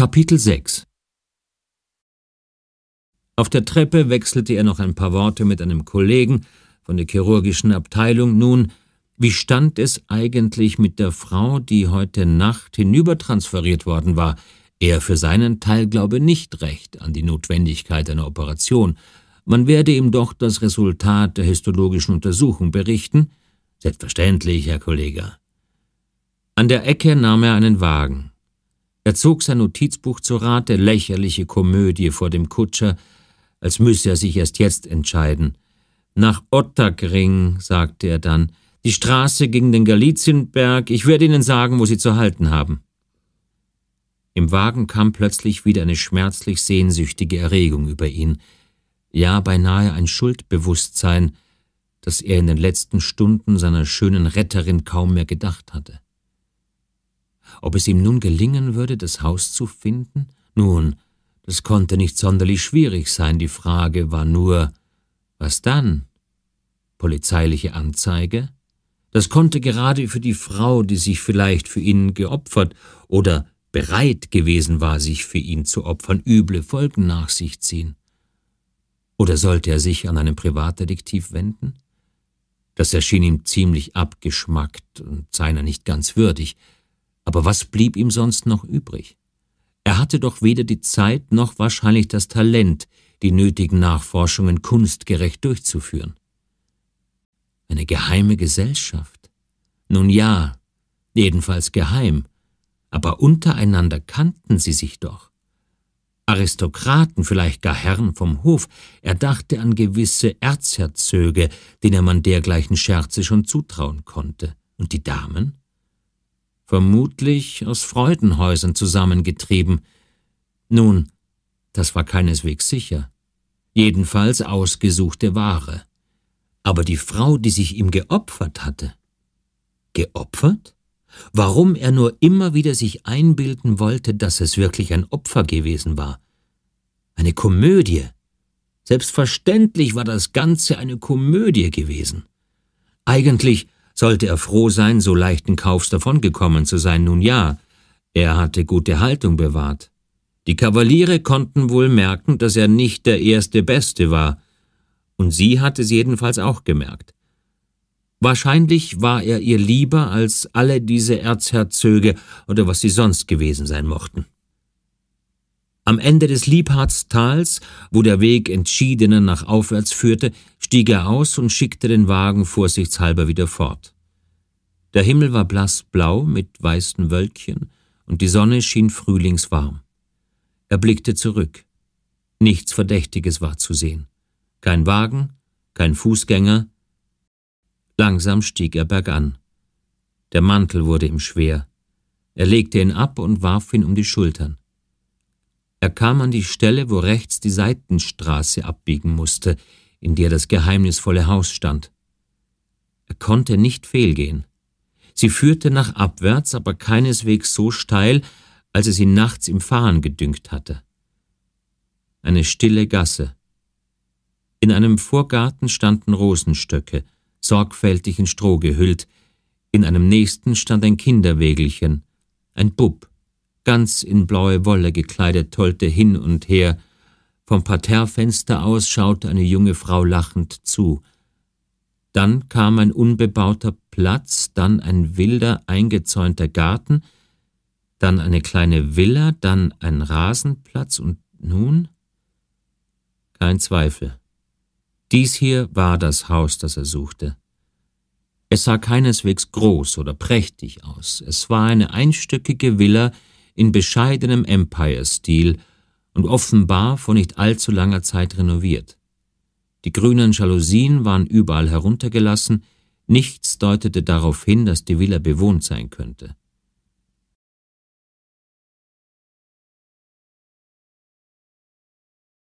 Kapitel 6 Auf der Treppe wechselte er noch ein paar Worte mit einem Kollegen von der chirurgischen Abteilung. Nun, wie stand es eigentlich mit der Frau, die heute Nacht hinübertransferiert worden war? Er für seinen Teil glaube nicht recht an die Notwendigkeit einer Operation. Man werde ihm doch das Resultat der histologischen Untersuchung berichten. Selbstverständlich, Herr Kollege. An der Ecke nahm er einen Wagen. Er zog sein Notizbuch zu Rate, lächerliche Komödie vor dem Kutscher, als müsse er sich erst jetzt entscheiden. Nach Ottakring, sagte er dann, die Straße gegen den Galizienberg, ich werde Ihnen sagen, wo Sie zu halten haben. Im Wagen kam plötzlich wieder eine schmerzlich sehnsüchtige Erregung über ihn, ja beinahe ein Schuldbewusstsein, das er in den letzten Stunden seiner schönen Retterin kaum mehr gedacht hatte. Ob es ihm nun gelingen würde, das Haus zu finden? Nun, das konnte nicht sonderlich schwierig sein, die Frage war nur, was dann? Polizeiliche Anzeige? Das konnte gerade für die Frau, die sich vielleicht für ihn geopfert oder bereit gewesen war, sich für ihn zu opfern, üble Folgen nach sich ziehen. Oder sollte er sich an einen Privatdetektiv wenden? Das erschien ihm ziemlich abgeschmackt und seiner nicht ganz würdig aber was blieb ihm sonst noch übrig? Er hatte doch weder die Zeit noch wahrscheinlich das Talent, die nötigen Nachforschungen kunstgerecht durchzuführen. Eine geheime Gesellschaft? Nun ja, jedenfalls geheim, aber untereinander kannten sie sich doch. Aristokraten, vielleicht gar Herren vom Hof, er dachte an gewisse Erzherzöge, denen man dergleichen Scherze schon zutrauen konnte. Und die Damen? vermutlich aus Freudenhäusern zusammengetrieben. Nun, das war keineswegs sicher. Jedenfalls ausgesuchte Ware. Aber die Frau, die sich ihm geopfert hatte. Geopfert? Warum er nur immer wieder sich einbilden wollte, dass es wirklich ein Opfer gewesen war. Eine Komödie. Selbstverständlich war das Ganze eine Komödie gewesen. Eigentlich sollte er froh sein, so leichten Kaufs davongekommen zu sein, nun ja, er hatte gute Haltung bewahrt. Die Kavaliere konnten wohl merken, dass er nicht der erste Beste war, und sie hatte es jedenfalls auch gemerkt. Wahrscheinlich war er ihr lieber als alle diese Erzherzöge oder was sie sonst gewesen sein mochten. Am Ende des Liebhartstals, wo der Weg entschiedener nach aufwärts führte, stieg er aus und schickte den Wagen vorsichtshalber wieder fort. Der Himmel war blassblau mit weißen Wölkchen und die Sonne schien frühlingswarm. Er blickte zurück. Nichts Verdächtiges war zu sehen. Kein Wagen, kein Fußgänger. Langsam stieg er bergan. Der Mantel wurde ihm schwer. Er legte ihn ab und warf ihn um die Schultern. Er kam an die Stelle, wo rechts die Seitenstraße abbiegen musste, in der das geheimnisvolle Haus stand. Er konnte nicht fehlgehen. Sie führte nach abwärts, aber keineswegs so steil, als es ihn nachts im Fahren gedüngt hatte. Eine stille Gasse. In einem Vorgarten standen Rosenstöcke, sorgfältig in Stroh gehüllt, in einem nächsten stand ein Kinderwägelchen, ein Bub, ganz in blaue Wolle gekleidet, tollte hin und her. Vom Parterrefenster aus schaute eine junge Frau lachend zu. Dann kam ein unbebauter Platz, dann ein wilder, eingezäunter Garten, dann eine kleine Villa, dann ein Rasenplatz und nun? Kein Zweifel. Dies hier war das Haus, das er suchte. Es sah keineswegs groß oder prächtig aus. Es war eine einstöckige Villa in bescheidenem Empire-Stil und offenbar vor nicht allzu langer Zeit renoviert. Die grünen Jalousien waren überall heruntergelassen, nichts deutete darauf hin, dass die Villa bewohnt sein könnte.